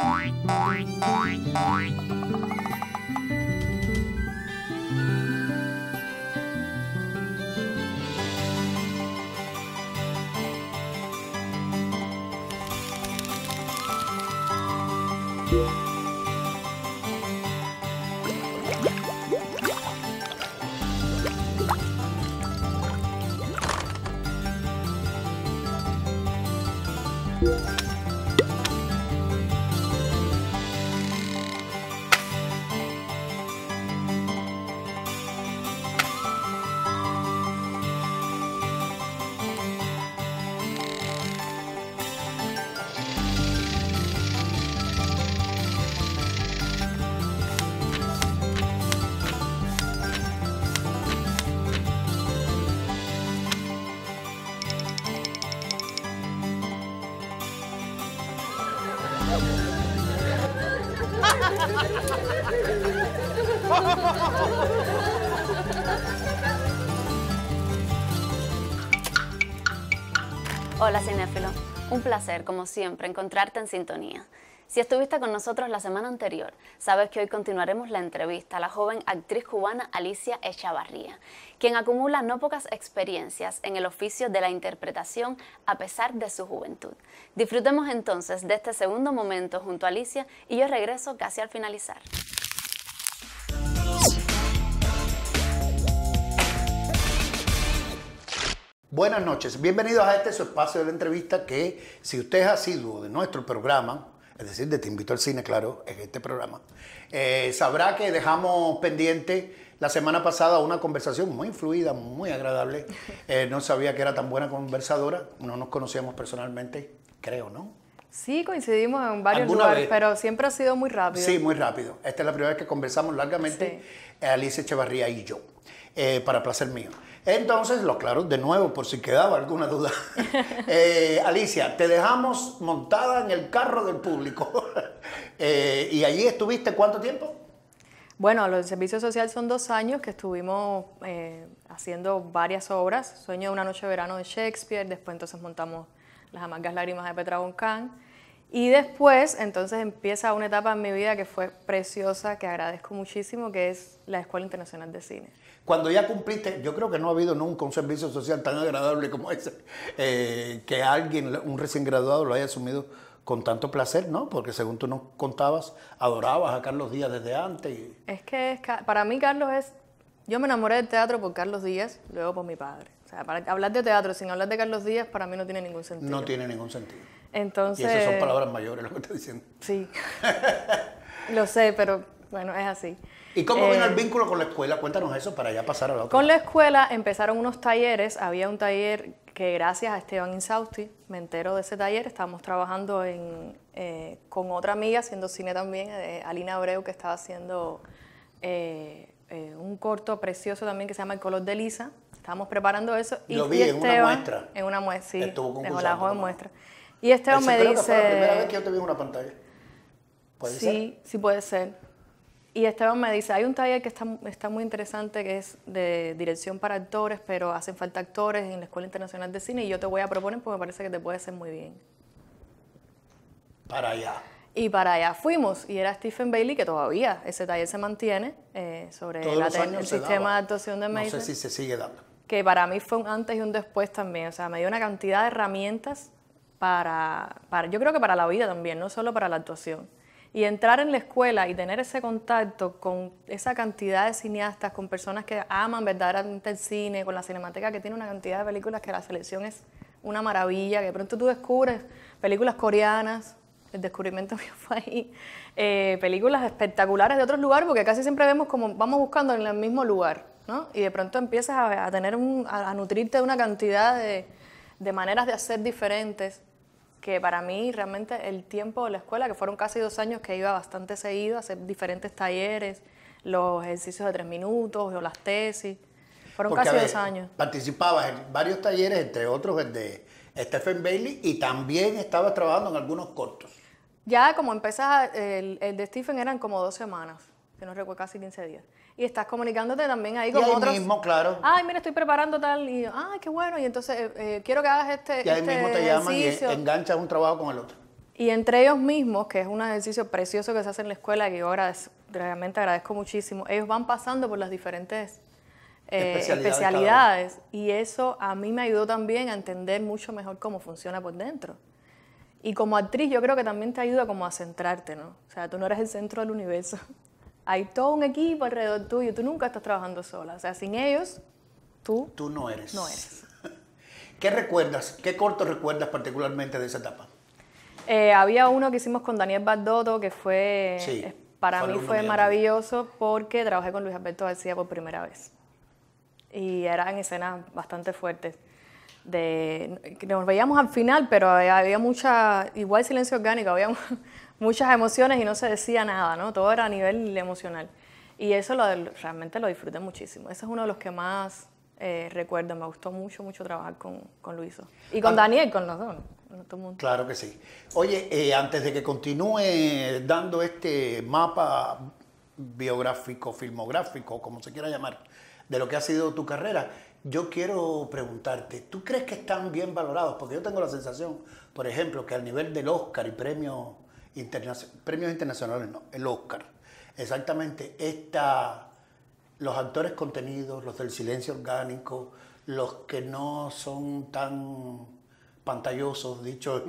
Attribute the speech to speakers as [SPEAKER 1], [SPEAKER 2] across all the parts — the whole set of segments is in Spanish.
[SPEAKER 1] Boing, boing, boing, boing.
[SPEAKER 2] Un placer, como siempre, encontrarte en sintonía. Si estuviste con nosotros la semana anterior, sabes que hoy continuaremos la entrevista a la joven actriz cubana Alicia Echavarría, quien acumula no pocas experiencias en el oficio de la interpretación a pesar de su juventud. Disfrutemos entonces de este segundo momento junto a Alicia y yo regreso casi al finalizar.
[SPEAKER 1] Buenas noches, bienvenidos a este su espacio de la entrevista que si usted es sido de nuestro programa, es decir, de Te invito al cine, claro, es este programa, eh, sabrá que dejamos pendiente la semana pasada una conversación muy fluida, muy agradable. Eh, no sabía que era tan buena conversadora, no nos conocíamos personalmente, creo, ¿no?
[SPEAKER 3] Sí, coincidimos en varios lugares, pero siempre ha
[SPEAKER 1] sido muy rápido. Sí, muy rápido. Esta es la primera vez que conversamos largamente, Alicia Echevarría y yo, eh, para placer mío. Entonces, lo claro, de nuevo, por si quedaba alguna duda. Eh, Alicia, te dejamos montada en el carro del público. Eh, ¿Y allí estuviste cuánto tiempo?
[SPEAKER 3] Bueno, los servicios sociales son dos años que estuvimos eh, haciendo varias obras. Sueño de una noche de verano de Shakespeare, después entonces montamos Las amargas lágrimas de Petra Boncán y después, entonces empieza una etapa en mi vida que fue preciosa, que agradezco muchísimo, que es la Escuela Internacional de Cine.
[SPEAKER 1] Cuando ya cumpliste, yo creo que no ha habido nunca un servicio social tan agradable como ese, eh, que alguien, un recién graduado, lo haya asumido con tanto placer, ¿no? Porque según tú nos contabas, adorabas a Carlos Díaz desde antes. Y...
[SPEAKER 3] Es que para mí Carlos es, yo me enamoré del teatro por Carlos Díaz, luego por mi padre sea, hablar de teatro sin hablar de Carlos Díaz para mí no tiene ningún sentido. No tiene
[SPEAKER 1] ningún sentido. Entonces. Y esas son palabras mayores lo que estás diciendo.
[SPEAKER 3] Sí. lo sé, pero bueno, es así. ¿Y cómo viene el eh, vínculo
[SPEAKER 1] con la escuela? Cuéntanos eso para ya pasar a la otra. Con
[SPEAKER 3] la escuela empezaron unos talleres. Había un taller que, gracias a Esteban Insausti, me entero de ese taller. Estábamos trabajando en, eh, con otra amiga haciendo cine también, eh, Alina Abreu, que estaba haciendo un corto precioso también que se llama El color de Lisa Estábamos preparando eso. Y, Lo vi en una muestra. En una muestra, sí. Estuvo joven muestra.
[SPEAKER 1] Y Esteban me dice... que yo te una pantalla. ¿Puede ser?
[SPEAKER 3] sí puede ser. Y Esteban me dice, hay un taller que está, muy interesante que es de dirección para actores, pero hacen falta actores en la Escuela Internacional de Cine y yo te voy a proponer porque me parece que te puede hacer muy bien. Para allá. Y para allá fuimos y era Stephen Bailey que todavía ese taller se mantiene eh, sobre el sistema de actuación de México. No sé si
[SPEAKER 1] se sigue dando
[SPEAKER 3] que para mí fue un antes y un después también. O sea, me dio una cantidad de herramientas para, para, yo creo que para la vida también, no solo para la actuación. Y entrar en la escuela y tener ese contacto con esa cantidad de cineastas, con personas que aman verdaderamente el cine, con la cinemateca que tiene una cantidad de películas que la selección es una maravilla, que de pronto tú descubres películas coreanas, el descubrimiento mío fue ahí, eh, películas espectaculares de otros lugares, porque casi siempre vemos como vamos buscando en el mismo lugar. Y de pronto empiezas a, tener a, nutrirte de una cantidad de, maneras de hacer diferentes que para mí realmente el tiempo de la escuela, que fueron casi dos años que iba bastante seguido a hacer diferentes talleres, los ejercicios de tres minutos o las tesis,
[SPEAKER 1] fueron casi dos años. Participabas en varios talleres, entre otros el de Stephen Bailey, y también estabas trabajando en algunos cortos.
[SPEAKER 3] Ya como empezaba, el, el de Stephen eran como dos semanas, que no recuerdo, casi 15 días y estás comunicándote también ahí con y ahí mismo, claro. Ay, mira, estoy preparando tal y ay, qué bueno. Y entonces eh, eh, quiero que hagas este. Y ahí este mismo te llaman e ejercicio. y
[SPEAKER 1] enganchas un trabajo con el otro.
[SPEAKER 3] Y entre ellos mismos, que es un ejercicio precioso que se hace en la escuela, que yo agradezco, realmente agradezco muchísimo, ellos van pasando por las diferentes eh, especialidades. especialidades y eso a mí me ayudó también a entender mucho mejor cómo funciona por dentro. Y como actriz yo creo que también te ayuda como a centrarte, ¿no? O sea, tú no eres el centro del universo hay todo un equipo alrededor tuyo, tú nunca estás trabajando sola, o sea, sin ellos, tú, tú
[SPEAKER 1] no eres. No eres. ¿Qué recuerdas, qué corto recuerdas particularmente de esa etapa?
[SPEAKER 3] Eh, había uno que hicimos con Daniel Bardoto, que fue, sí, para mí fue maravilloso porque trabajé con Luis Alberto García por primera vez. Y eran escenas bastante fuertes. De, nos veíamos al final, pero había, mucha, igual silencio orgánico, había muchas emociones y no se decía nada, ¿no? Todo era a nivel emocional. Y eso lo, realmente lo disfruté muchísimo. Ese es uno de los que más eh, recuerdo. Me gustó mucho, mucho trabajar con, con Luiso. Y con ah. Daniel, con los dos.
[SPEAKER 1] Claro que sí. Oye, eh, antes de que continúe dando este mapa biográfico, filmográfico, como se quiera llamar, de lo que ha sido tu carrera, yo quiero preguntarte, ¿tú crees que están bien valorados? Porque yo tengo la sensación, por ejemplo, que al nivel del Oscar y premio premios internacionales, no, el Oscar. Exactamente, esta, los actores contenidos, los del silencio orgánico, los que no son tan pantallosos, dicho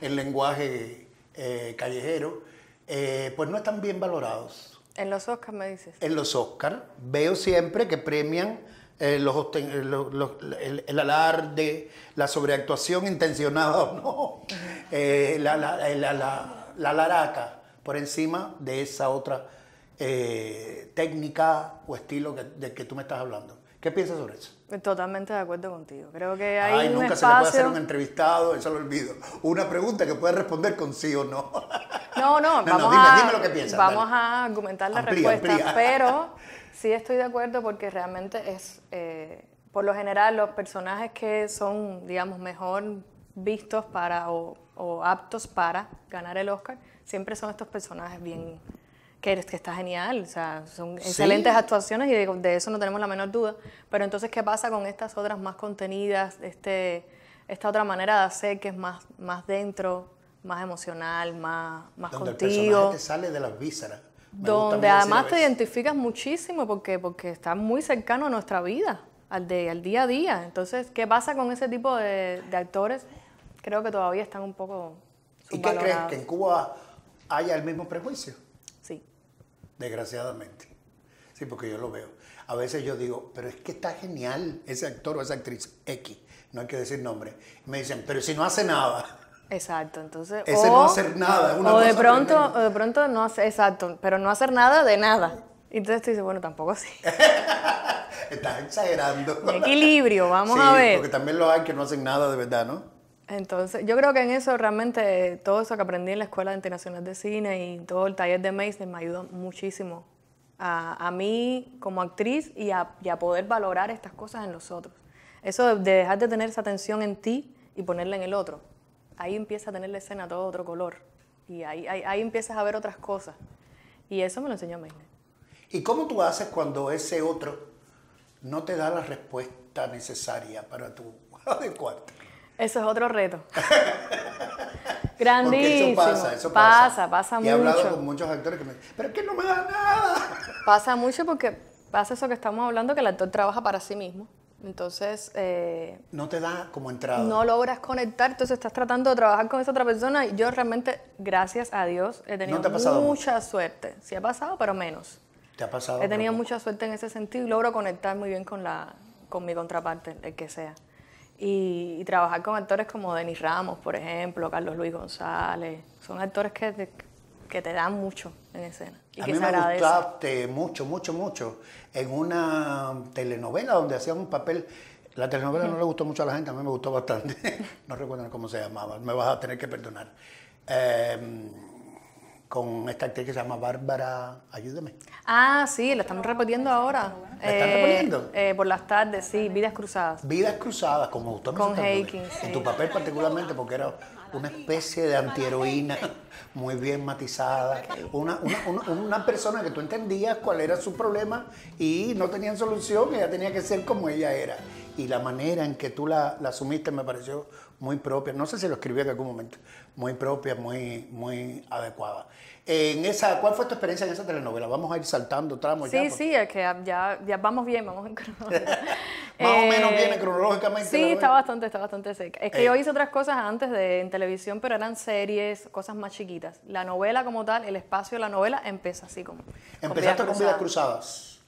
[SPEAKER 1] en, lenguaje eh, callejero, eh, pues no están bien valorados.
[SPEAKER 3] En los Oscars me dices.
[SPEAKER 1] En los Oscars veo siempre que premian eh, los, el, alarde, la sobreactuación intencionada o no, la laraca por encima de esa otra eh, técnica o estilo de que tú me estás hablando. ¿Qué piensas sobre eso?
[SPEAKER 3] Totalmente de acuerdo contigo. Creo que hay Ay, nunca se le puede hacer un
[SPEAKER 1] entrevistado, eso lo olvido. Una pregunta que puedes responder con sí o no.
[SPEAKER 3] No, no, vamos dime, a, dime lo que piensas, Vamos a argumentar la respuesta, pero sí estoy de acuerdo porque realmente es, eh, por lo general, los personajes que son, digamos, mejor vistos para o, aptos para ganar el Oscar siempre son estos personajes bien que, eres que está genial, o sea, son excelentes actuaciones y de, eso no tenemos la menor duda. Pero entonces, ¿qué pasa con estas otras más contenidas, este, esta otra manera de hacer que es más, más dentro, más emocional, más, más Donde contigo? El personaje te
[SPEAKER 1] sale de las vísceras. donde además te
[SPEAKER 3] identificas muchísimo porque, porque está muy cercano a nuestra vida, al, de, al día a día. Entonces, ¿qué pasa con ese tipo de, de actores creo que todavía están un poco... ¿Y qué crees? ¿Que en
[SPEAKER 1] Cuba haya el mismo prejuicio? Sí. Desgraciadamente. Sí, porque yo lo veo. A veces yo digo, pero es que está genial ese actor o esa actriz X, no hay que decir nombre. Me dicen, pero si no hace nada.
[SPEAKER 3] Exacto, entonces. Ese no hacer nada. Una o, de pronto, o de pronto no hace, exacto, pero no hacer nada de nada. Y entonces tú dices, bueno, tampoco sí.
[SPEAKER 1] Estás exagerando. equilibrio, vamos a ver. Porque también lo hay que no hacen nada de verdad, ¿no?
[SPEAKER 3] Entonces, yo creo que en eso realmente todo eso que aprendí en la Escuela Internacional de Cine y todo el taller de Meisner me ayudó muchísimo a, mí como actriz y a, poder valorar estas cosas en los otros. Eso de, dejar de tener esa atención en ti y ponerla en el otro. Ahí empieza a tener la escena todo otro color y ahí, ahí, empiezas a ver otras cosas. Y eso me lo enseñó Meisner.
[SPEAKER 1] ¿Y cómo tú haces cuando ese otro no te da la respuesta necesaria para tu adecuarte?
[SPEAKER 3] Eso es otro reto. Grandísimo. eso pasa, eso pasa. Pasa, mucho. He hablado con muchos
[SPEAKER 1] actores que me dicen,
[SPEAKER 3] pero es que no me da nada. Pasa mucho porque pasa eso que estamos hablando, que el actor trabaja para sí mismo. Entonces... Eh,
[SPEAKER 1] no te da como entrada. No
[SPEAKER 3] logras conectar, entonces estás tratando de trabajar con esa otra persona y yo realmente, gracias a Dios, he tenido mucha suerte. Sí ha pasado, pero menos.
[SPEAKER 1] ¿Te ha pasado? He tenido
[SPEAKER 3] mucha suerte en ese sentido y logro conectar muy bien con, la, con mi contraparte, el que sea. Y, trabajar con actores como Denis Ramos, por ejemplo, Carlos Luis González, son actores que te, dan mucho en escena. a mí me gustaste
[SPEAKER 1] mucho, mucho, mucho en una telenovela donde hacían un papel. La telenovela no le gustó mucho a la gente, a mí me gustó bastante. no recuerdo cómo se llamaba, me vas a tener que perdonar. Em, con esta actriz que se llama Bárbara, Ayúdeme.
[SPEAKER 3] Ah, sí, la estamos repitiendo ahora. ¿La están eh, eh, por las tardes, sí, Vidas Cruzadas.
[SPEAKER 1] Vidas Cruzadas, como usted me Con Haking, En tu papel particularmente, porque era una especie de antiheroína muy bien matizada, una, una, una, una, persona que tú entendías cuál era su problema y no tenían solución, ella tenía que ser como ella era y la manera en que tú la, asumiste me pareció muy propia. No sé si lo escribí en algún momento. Muy propia, muy, muy adecuada. En esa, ¿Cuál fue tu experiencia en esa telenovela? Vamos a ir saltando tramos ya. Sí,
[SPEAKER 3] sí, es que ya, vamos bien, vamos en Más o menos eh, viene cronológicamente. Sí, está bastante, está bastante seca. Es que eh. yo hice otras cosas antes de, en televisión, pero eran series, cosas más chiquitas. La novela como tal, el espacio de la novela empieza así como.
[SPEAKER 1] Empezaste con Vidas Cruzadas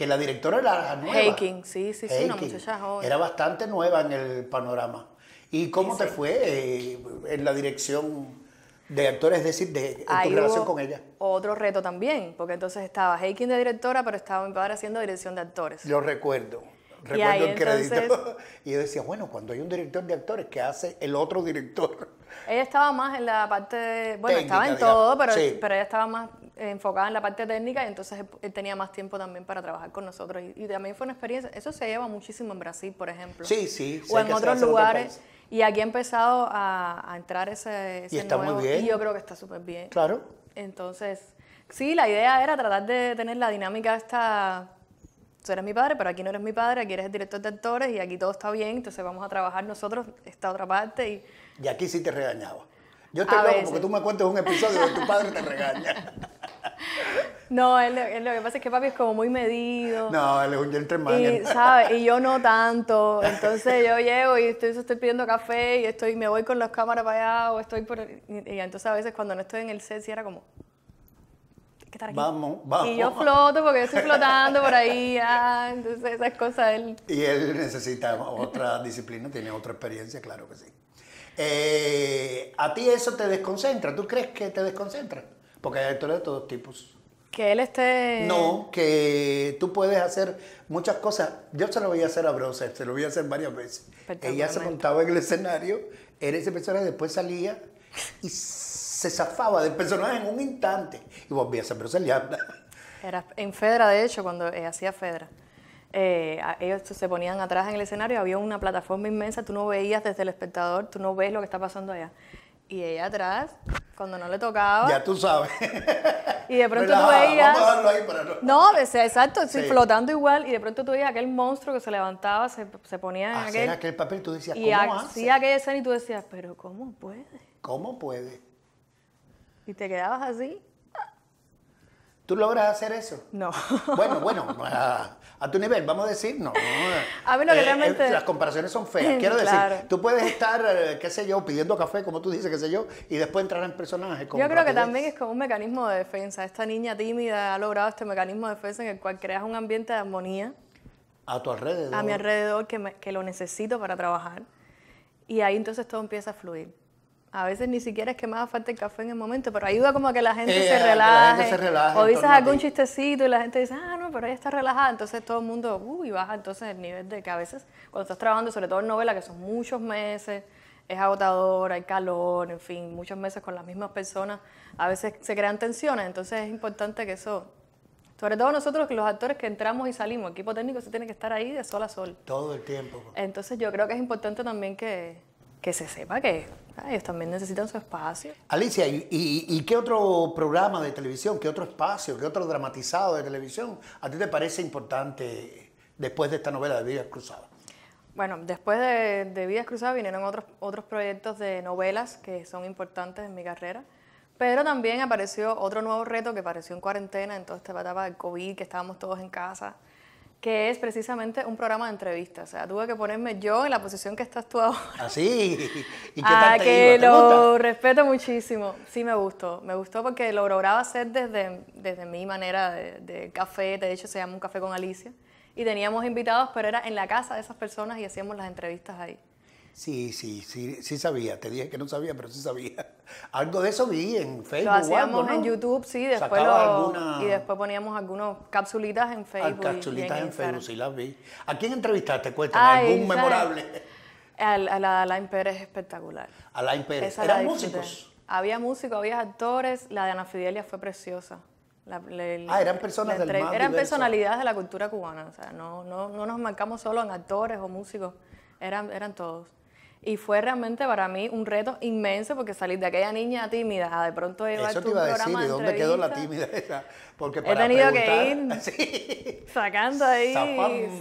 [SPEAKER 1] que la directora era nueva.
[SPEAKER 3] Haking, sí, sí, sí, una muchacha joven. Era
[SPEAKER 1] bastante nueva en el panorama. ¿Y cómo te fue eh, en la dirección de actores, es decir, de, tu relación con ella?
[SPEAKER 3] Otro reto también, porque entonces estaba Haking de directora, pero estaba mi padre haciendo dirección de actores.
[SPEAKER 1] Yo recuerdo. Recuerdo y el crédito. y yo decía, bueno, cuando hay un director de actores, ¿qué hace el otro director?
[SPEAKER 3] Ella estaba más en la parte, bueno, estaba en todo, pero, pero ella estaba más enfocada en la parte técnica y entonces él, tenía más tiempo también para trabajar con nosotros. Y, también fue una experiencia, eso se lleva muchísimo en Brasil, por ejemplo. Sí, sí. O en otros lugares. y aquí ha empezado a, entrar ese, y está muy bien. Y yo creo que está súper bien. Claro. Entonces, sí, la idea era tratar de tener la dinámica esta tú eres mi padre, pero aquí no eres mi padre, aquí eres el director de actores y aquí todo está bien, entonces vamos a trabajar nosotros esta otra parte. Y,
[SPEAKER 1] y aquí sí te regañaba. Yo te loco porque tú me cuentes un episodio de tu padre te regaña.
[SPEAKER 3] No, lo que pasa es que papi es como muy medido. No,
[SPEAKER 1] él es un gentleman.
[SPEAKER 3] Y, yo no tanto. Entonces yo llevo y estoy, estoy pidiendo café y estoy, me voy con las cámaras para allá o estoy por... Y entonces a veces cuando no estoy en el set si era como... ¿Qué estar aquí. Vamos,
[SPEAKER 1] vamos. Y yo floto
[SPEAKER 3] porque yo estoy flotando por ahí, entonces esas cosas él...
[SPEAKER 1] Y él necesita otra disciplina, tiene otra experiencia, claro que sí. Eh, ¿A ti eso te desconcentra? ¿Tú crees que te desconcentra? Porque hay actores de todos tipos.
[SPEAKER 3] Que él esté... No,
[SPEAKER 1] que tú puedes hacer muchas cosas. Yo se lo voy a hacer a Bruce se lo voy a hacer varias veces. Ella se montaba en el escenario, era ese personaje, después salía y se zafaba del personaje en un instante y volvía a ser Liada. Era
[SPEAKER 3] en Fedra, de hecho, cuando eh, hacía Fedra. Eh, ellos se ponían atrás en el escenario, había una plataforma inmensa, tú no veías desde el espectador, tú no ves lo que está pasando allá y ella atrás, cuando no le tocaba. Ya tú
[SPEAKER 1] sabes. Y de pronto tú veías. ahí para
[SPEAKER 3] no. exacto, sí. flotando igual. Y de pronto tú veías aquel monstruo que se levantaba, se, se ponía en ah, aquel. aquel
[SPEAKER 1] papel, y tú decías, ¿cómo hace? Sí,
[SPEAKER 3] aquella escena y tú decías, pero ¿cómo puede?
[SPEAKER 1] ¿Cómo puede?
[SPEAKER 3] Y te quedabas así.
[SPEAKER 1] ¿Tú logras hacer eso? No. Bueno, bueno, a, tu nivel, vamos a decir, no. A mí lo que eh, realmente... Eh, las comparaciones son feas. Quiero decir, tú puedes estar, eh, qué sé yo, pidiendo café, como tú dices, qué sé yo, y después entrar en personaje. yo creo que también
[SPEAKER 3] es como un mecanismo de defensa. Esta niña tímida ha logrado este mecanismo de defensa en el cual creas un ambiente de armonía. A tu alrededor. A mi alrededor, que, que lo necesito para trabajar. Y ahí entonces todo empieza a fluir. A veces ni siquiera es que me haga falta el café en el momento, pero ayuda como a que la gente, eh, se, relaje, O dices algún chistecito y la gente dice, ah, no, pero ella está relajada. Entonces todo el mundo, uy, uh, baja entonces el nivel de que a veces cuando estás trabajando, sobre todo en novela, que son muchos meses, es agotador, hay calor, en fin, muchos meses con las mismas personas, a veces se crean tensiones. Entonces es importante que eso sobre todo nosotros, que los actores que entramos y salimos, el equipo técnico se tiene que estar ahí de sol a sol.
[SPEAKER 1] Todo el tiempo.
[SPEAKER 3] Entonces yo creo que es importante también que,
[SPEAKER 1] que se sepa
[SPEAKER 3] que ah, ellos también necesitan su espacio.
[SPEAKER 1] Alicia, ¿y, qué otro programa de televisión, qué otro espacio, qué otro dramatizado de televisión a ti te parece importante después de esta novela de Vidas Cruzadas?
[SPEAKER 3] Bueno, después de, Vidas Cruzadas vinieron otros, otros proyectos de novelas que son importantes en mi carrera. Pero también apareció otro nuevo reto que apareció en cuarentena, en toda esta etapa del COVID, que estábamos todos en casa que es precisamente un programa de entrevistas. O sea, tuve que ponerme yo en la posición que estás tú ahora.
[SPEAKER 1] Así. ¿Ah, ¿Y ah, que lo
[SPEAKER 3] respeto muchísimo. Sí, me gustó. Me gustó porque lo lograba hacer desde, desde mi manera de, café. De hecho, se llama un café con Alicia. Y teníamos invitados, pero era en la casa de esas personas y hacíamos las entrevistas ahí.
[SPEAKER 1] Sí, sí, sí, sí sabía. Te dije que no sabía, pero sí sabía. Algo de eso vi en Facebook. Lo hacíamos en
[SPEAKER 3] YouTube, sí, después lo, y después poníamos algunas capsulitas en ah, Facebook. Ah, capsulitas en, Facebook,
[SPEAKER 1] sí las vi. ¿A quién entrevistaste? Cuéntame, algún memorable.
[SPEAKER 3] A, la, Alain Pérez espectacular.
[SPEAKER 1] Alain Pérez. ¿Eran músicos?
[SPEAKER 3] Había músicos, había actores. La de Ana Fidelia fue preciosa. ah, eran personas del Eran personalidades de la cultura cubana. O sea, no, no, no nos marcamos solo en actores o músicos. Eran, eran todos. Y fue realmente para mí un reto inmenso porque salir de aquella niña tímida a de pronto llevar Eso te iba a decir, ¿y dónde quedó la tímida
[SPEAKER 1] esa? Porque para He tenido que ir
[SPEAKER 3] sacando ahí.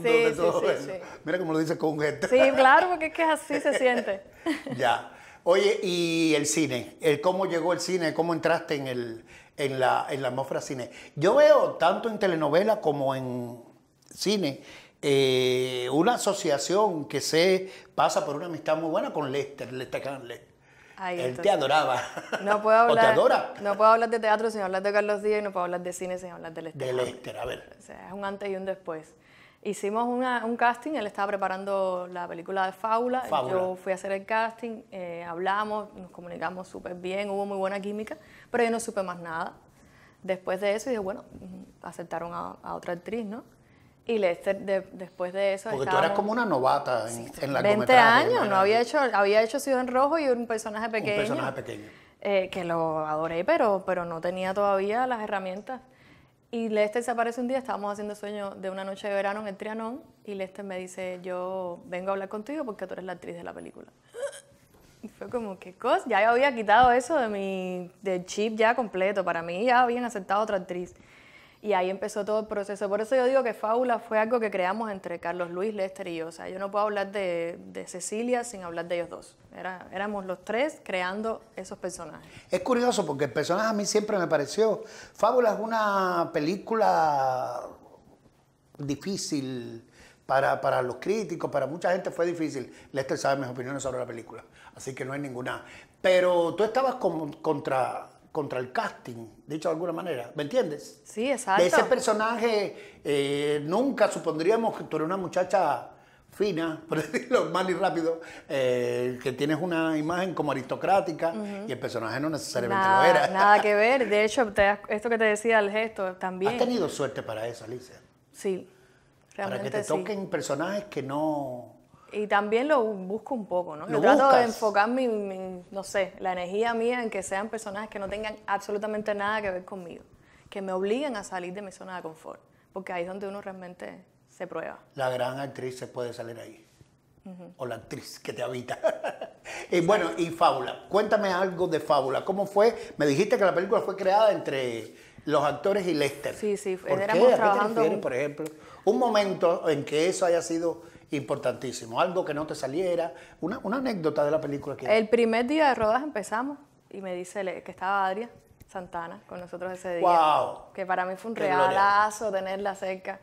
[SPEAKER 3] Sí, sí, sí,
[SPEAKER 1] Mira cómo lo dices con gente. Sí,
[SPEAKER 3] claro, porque es que así se siente.
[SPEAKER 1] ya. Oye, ¿y el cine? ¿El ¿Cómo llegó el cine? ¿Cómo entraste en, el, en, la, en la atmósfera cine? Yo veo tanto en telenovela como en cine eh, una asociación que se pasa por una amistad muy buena con Lester, Lester Canley. Él te adoraba. No puedo hablar.
[SPEAKER 3] No puedo hablar de teatro sin hablar de Carlos Díaz y no puedo hablar de cine sin hablar de Lester. De Lester,
[SPEAKER 1] a ver. O sea, es
[SPEAKER 3] un antes y un después. Hicimos un casting, él estaba preparando la película de Fábula, yo fui a hacer el casting, eh, hablamos, nos comunicamos súper bien, hubo muy buena química, pero yo no supe más nada. Después de eso dije, bueno, mm, aceptaron a otra actriz, ¿no? Y Lester, después de eso. Porque tú eras como una
[SPEAKER 1] novata en, la en la 20 años, no
[SPEAKER 3] había hecho, había hecho Ciudad en Rojo y un personaje pequeño. Un personaje pequeño. Eh, que lo adoré, pero, pero no tenía todavía las herramientas. Y Lester se aparece un día, estábamos haciendo sueño de una noche de verano en el Trianón, y Lester me dice: Yo vengo a hablar contigo porque tú eres la actriz de la película. Y fue como, ¿qué cosa? Ya había quitado eso de mi, del chip ya completo. Para mí ya habían aceptado otra actriz. Y ahí empezó todo el proceso. Por eso yo digo que Fábula fue algo que creamos entre Carlos Luis, Lester y yo. O sea, yo no puedo hablar de, Cecilia sin hablar de ellos dos. éramos los tres creando esos personajes.
[SPEAKER 1] Es curioso porque el personaje a mí siempre me pareció. Fábula es una película difícil para, los críticos, para mucha gente fue difícil. Lester sabe mis opiniones sobre la película, así que no hay ninguna. Pero tú estabas contra contra el casting, de hecho, de alguna manera. ¿Me entiendes? Sí, exacto. ese personaje eh, nunca supondríamos que tú eres una muchacha fina, por decirlo mal y rápido, eh, que tienes una imagen como aristocrática y el personaje no necesariamente lo era.
[SPEAKER 3] Nada que ver, de hecho, esto que te decía el gesto también. ¿Has tenido
[SPEAKER 1] suerte para eso, Alicia?
[SPEAKER 3] Sí, realmente Para que te toquen
[SPEAKER 1] personajes que no,
[SPEAKER 3] y también lo busco un poco, ¿no? Yo trato de enfocar mi, no sé, la energía mía en que sean personajes que no tengan absolutamente nada que ver conmigo, que me obliguen a salir de mi zona de confort, porque ahí es donde uno realmente se prueba.
[SPEAKER 1] La gran actriz se puede salir ahí, o la actriz que te habita. y bueno, y Fábula, cuéntame algo de Fábula, ¿cómo fue? Me dijiste que la película fue creada entre los actores y Lester. Sí, sí, ¿Por qué? ¿A te refieres, un... por ejemplo? Un momento en que eso haya sido importantísimo. Algo que no te saliera, una, anécdota de la película. Que
[SPEAKER 3] el primer día de rodas empezamos y me dice que estaba Adria Santana con nosotros ese día. Que para mí fue un tenerla cerca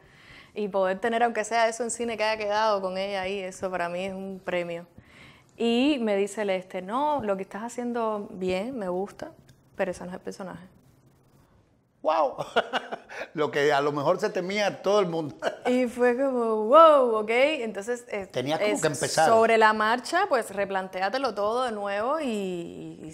[SPEAKER 3] y poder tener, aunque sea eso en cine que haya quedado con ella ahí, eso para mí es un premio. Y me dice leste, este, no, lo que estás haciendo bien, me gusta, pero eso no es el personaje
[SPEAKER 1] wow, lo que a lo mejor se temía todo el mundo.
[SPEAKER 3] y fue como, wow, ok, entonces eh, Tenía que empezar. Sobre la marcha, pues replantéatelo todo de nuevo y,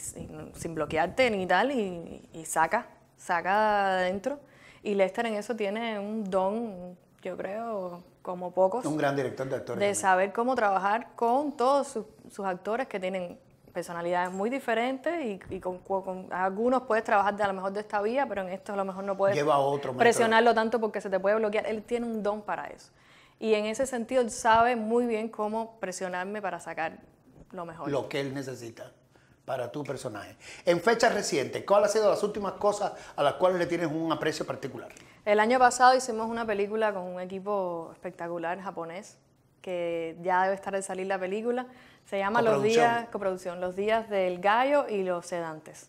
[SPEAKER 3] sin bloquearte ni tal, y, saca, saca adentro. Y Lester en eso tiene un don, yo creo, como pocos. Un gran
[SPEAKER 1] director de actores. De
[SPEAKER 3] saber cómo trabajar con todos sus, sus actores que tienen personalidades muy diferentes y, con, algunos puedes trabajar de a lo mejor de esta vía, pero en esto a lo mejor no puedes presionarlo tanto porque se te puede bloquear. Él tiene un don para eso. Y en ese sentido él sabe muy bien cómo presionarme para sacar lo mejor. Lo
[SPEAKER 1] que él necesita para tu personaje. En fechas recientes, ¿cuáles han sido las últimas cosas a las cuales le tienes un aprecio particular?
[SPEAKER 3] El año pasado hicimos una película con un equipo espectacular japonés, que ya debe estar de salir la película. Se llama Los días, coproducción, Los días del gallo y los sedantes.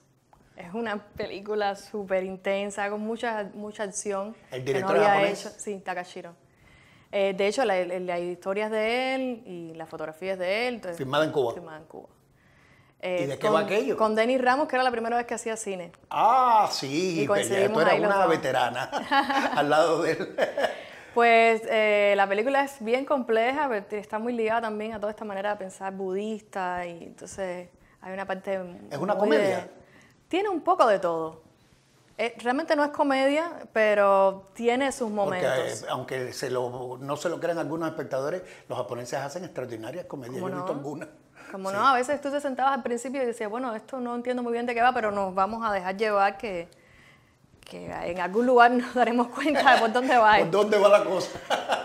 [SPEAKER 3] Es una película súper intensa, con mucha, mucha acción. El director no Sí, Takashiro. Eh, de hecho, las la, historias de él y las fotografías de él. Entonces, filmada en Cuba. Eh, con, va Con Denis Ramos, que era la primera vez que hacía cine.
[SPEAKER 1] Ah, sí, y tú una veterana al lado de él.
[SPEAKER 3] Pues eh, la película es bien compleja, pero está muy ligada también a toda esta manera de pensar budista y entonces hay una parte... ¿Es una comedia? tiene un poco de todo. Eh, realmente no es comedia, pero tiene sus momentos. Eh,
[SPEAKER 1] aunque se lo, no se lo crean algunos espectadores, los japoneses hacen extraordinarias comedias, no?
[SPEAKER 3] Como no, a veces tú te sentabas al principio y decías, bueno, esto no entiendo muy bien de qué va, pero nos vamos a dejar llevar que que en algún lugar nos daremos cuenta de por dónde va. ¿Por dónde va la cosa?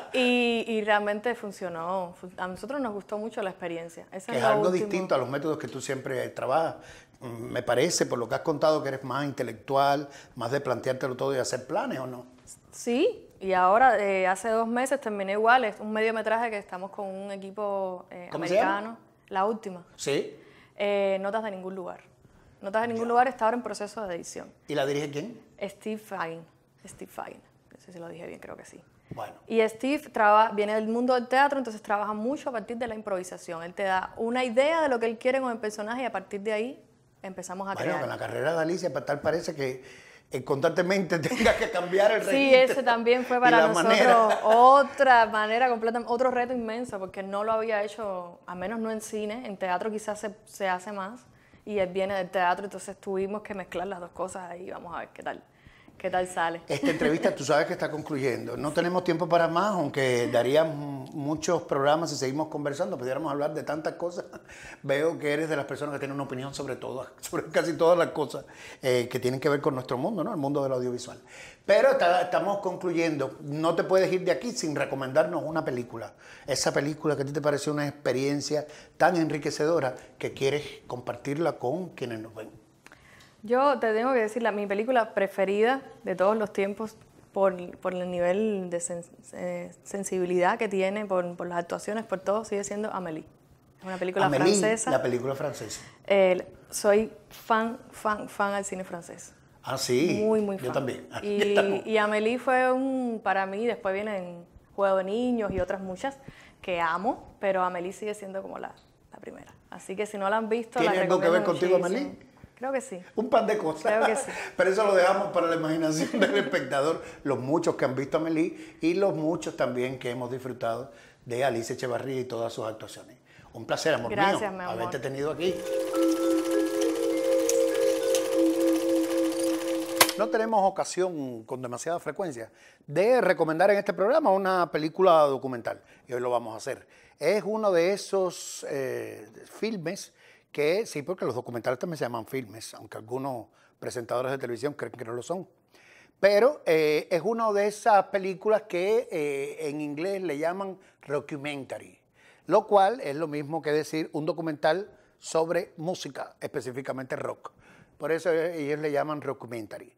[SPEAKER 3] y, realmente funcionó. A nosotros nos gustó mucho la experiencia. es, algo distinto
[SPEAKER 1] a los métodos que tú siempre trabajas. Mm, me parece, por lo que has contado, que eres más intelectual, más de planteártelo todo y hacer planes, ¿o no?
[SPEAKER 3] Sí, y ahora eh, hace dos meses terminé igual, es un mediometraje que estamos con un equipo eh, americano, la última. Sí. Eh, notas de ningún lugar. No estás en ningún lugar, está ahora en proceso de edición.
[SPEAKER 1] ¿Y la dirige quién?
[SPEAKER 3] Steve Fine. Steve Fine. No sé si lo dije bien, creo que sí. Bueno. Y Steve viene del mundo del teatro, entonces trabaja mucho a partir de la improvisación. Él te da una idea de lo que él quiere con el personaje y a partir de ahí empezamos a bueno, crear. Bueno, con
[SPEAKER 1] la carrera de Alicia, pues, tal parece que eh, constantemente tengas que cambiar el Sí, ese
[SPEAKER 3] también fue para nosotros otra manera, otro reto inmenso, porque no lo había hecho, a menos no en cine, en teatro quizás se, se hace más y él viene del teatro, entonces tuvimos que mezclar las dos cosas ahí, vamos a ver qué tal. ¿Qué tal sale? Esta
[SPEAKER 1] entrevista tú sabes que está concluyendo. No tenemos tiempo para más, aunque daría muchos programas si seguimos conversando, pudiéramos hablar de tantas cosas. Veo que eres de las personas que tienen una opinión sobre todo, sobre casi todas las cosas eh, que tienen que ver con nuestro mundo, ¿no? El mundo del audiovisual. Pero estamos concluyendo. No te puedes ir de aquí sin recomendarnos una película. Esa película que a ti te pareció una experiencia tan enriquecedora que quieres compartirla con quienes nos ven.
[SPEAKER 3] Yo te tengo que decir, la, mi película preferida de todos los tiempos por, el nivel de eh, sensibilidad que tiene, por, las actuaciones, por todo, sigue siendo Amélie. Es una película Amélie, francesa. La
[SPEAKER 1] película francesa.
[SPEAKER 3] soy fan, fan, fan al cine francés.
[SPEAKER 1] Ah, sí. Muy, muy fan. Yo también.
[SPEAKER 3] Y, Amélie fue un, para mí, después vienen Juego de Niños y otras muchas que amo, pero Amélie sigue siendo como la, la primera. Así que si no la han visto, ¿Tiene la algo que ver contigo, Amélie?
[SPEAKER 1] Creo que sí. Un pan de cosas. Pero eso lo dejamos para la imaginación del espectador, los muchos que han visto a Melí y los muchos también que hemos disfrutado de Alice Echevarría y todas sus actuaciones. Un placer, amor mío, haberte tenido aquí. No tenemos ocasión con demasiada frecuencia de recomendar en este programa una película documental, y hoy lo vamos a hacer. Es uno de esos eh, filmes sí, porque los documentales también se llaman filmes, aunque algunos presentadores de televisión creen que no lo son. Pero eh, es una de esas películas que eh, en inglés le llaman documentary, lo cual es lo mismo que decir un documental sobre música, específicamente rock. Por eso eh, ellos le llaman documentary.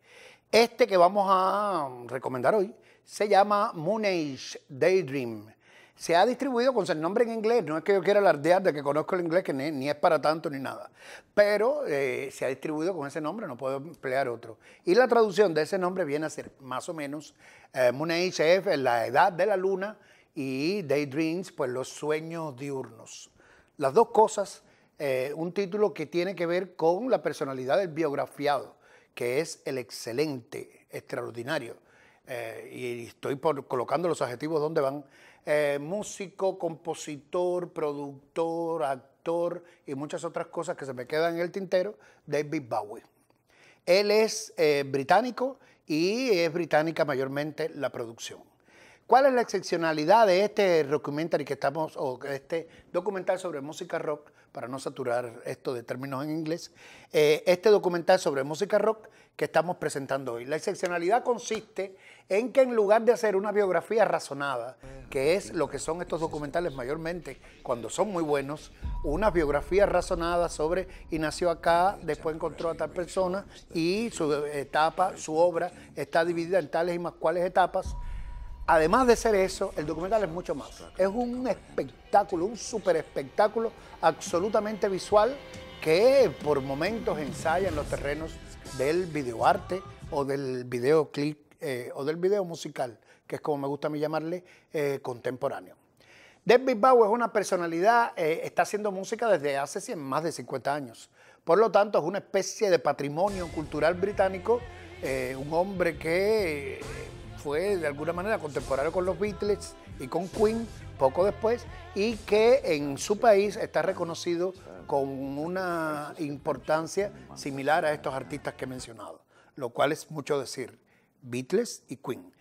[SPEAKER 1] Este que vamos a recomendar hoy se llama Moon Age Daydream se ha distribuido con el nombre en inglés. No es que yo quiera alardear de que conozco el inglés, que ni, es para tanto ni nada. Pero eh, se ha distribuido con ese nombre, no puedo emplear otro. Y la traducción de ese nombre viene a ser más o menos eh, F, la edad de la luna, y Daydreams, pues los sueños diurnos. Las dos cosas, eh, un título que tiene que ver con la personalidad del biografiado, que es el excelente, extraordinario. Eh, y estoy colocando los adjetivos donde van eh, músico, compositor, productor, actor y muchas otras cosas que se me quedan en el tintero, David Bowie. Él es eh, británico y es británica mayormente la producción. ¿Cuál es la excepcionalidad de este que estamos, este documental sobre música rock, para no saturar esto de términos en inglés? Eh, este documental sobre música rock que estamos presentando hoy. La excepcionalidad consiste en que en lugar de hacer una biografía razonada, que es lo que son estos documentales mayormente, cuando son muy buenos, una biografía razonada sobre y nació acá, después encontró a tal persona y su etapa, su obra está dividida en tales y más cuales etapas. Además de ser eso, el documental es mucho más. Es un espectáculo, un super espectáculo absolutamente visual que por momentos ensaya en los terrenos del videoarte o del video eh, o del video musical, que es como me gusta a mí llamarle, eh, contemporáneo. David Bowie es una personalidad, eh, está haciendo música desde hace más de 50 años. Por lo tanto, es una especie de patrimonio cultural británico, eh, un hombre que fue de alguna manera contemporáneo con los Beatles y con Queen poco después y que en su país está reconocido con una importancia similar a estos artistas que he mencionado, lo cual es mucho decir, Beatles y Queen.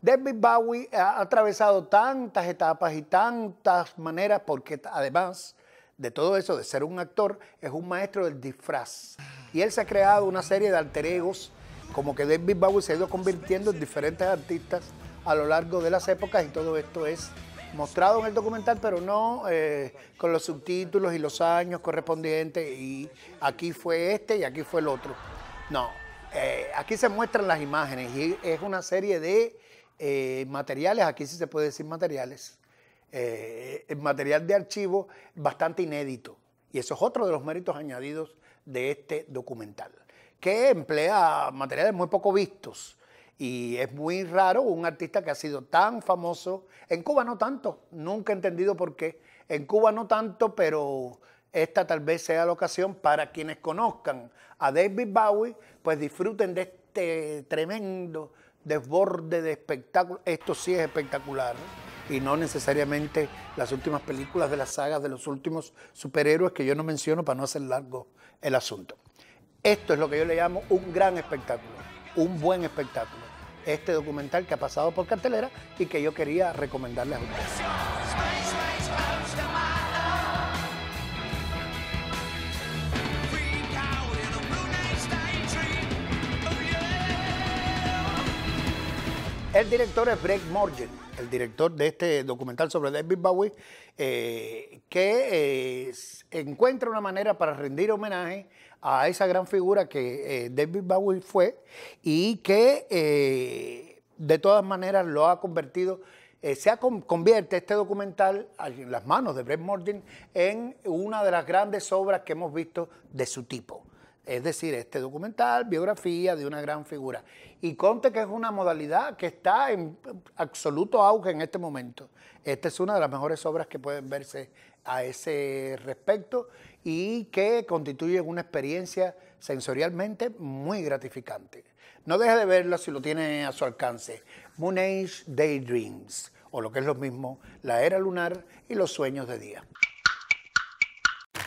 [SPEAKER 1] David Bowie ha atravesado tantas etapas y tantas maneras porque además de todo eso, de ser un actor, es un maestro del disfraz. Y él se ha creado una serie de alter egos, como que David Bowie se ha ido convirtiendo en diferentes artistas a lo largo de las épocas y todo esto es mostrado en el documental, pero no eh, con los subtítulos y los años correspondientes y aquí fue este y aquí fue el otro. No, eh, aquí se muestran las imágenes y es una serie de eh, materiales, aquí sí se puede decir materiales, material de archivo bastante inédito. Y eso es otro de los méritos añadidos de este documental, que emplea materiales muy poco vistos y es muy raro un artista que ha sido tan famoso. En Cuba no tanto, nunca he entendido por qué. En Cuba no tanto, pero esta tal vez sea la ocasión para quienes conozcan a David Bowie, pues disfruten de este tremendo desborde de espectáculo. Esto sí es espectacular. Y no necesariamente las últimas películas de las sagas de los últimos superhéroes que yo no menciono para no hacer largo el asunto. Esto es lo que yo le llamo un gran espectáculo, un buen espectáculo este documental que ha pasado por cartelera y que yo quería recomendarle a ustedes. El director es Greg Morgan, el director de este documental sobre David Bowie, eh, que eh, encuentra una manera para rendir homenaje a esa gran figura que eh, David Bowie fue y que eh, de todas maneras lo ha convertido eh, se ha, convierte este documental, en las manos de Brett Morgan, en una de las grandes obras que hemos visto de su tipo. Es decir, este documental, biografía de una gran figura. Y Conte, que es una modalidad que está en absoluto auge en este momento. Esta es una de las mejores obras que pueden verse a ese respecto y que constituye una experiencia sensorialmente muy gratificante. No deja de verla si lo tiene a su alcance. Moon Age Daydreams, o lo que es lo mismo, la era lunar y los sueños de día.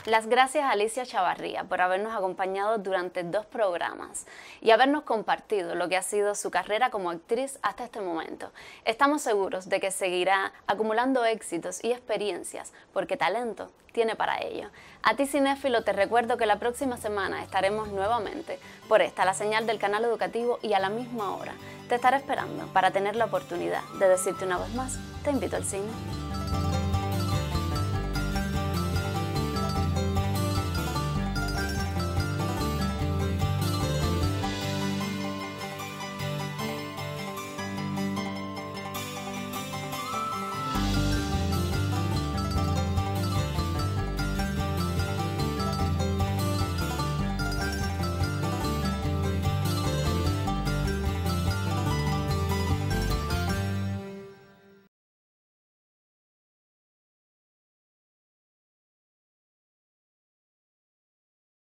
[SPEAKER 2] Las gracias a Alicia Chavarría por habernos acompañado durante dos programas y habernos compartido lo que ha sido su carrera como actriz hasta este momento. Estamos seguros de que seguirá acumulando éxitos y experiencias porque talento tiene para ello. A ti cinéfilo te recuerdo que la próxima semana estaremos nuevamente por esta, la señal del canal educativo y a la misma hora. Te estaré esperando para tener la oportunidad de decirte una vez más, te invito al cine.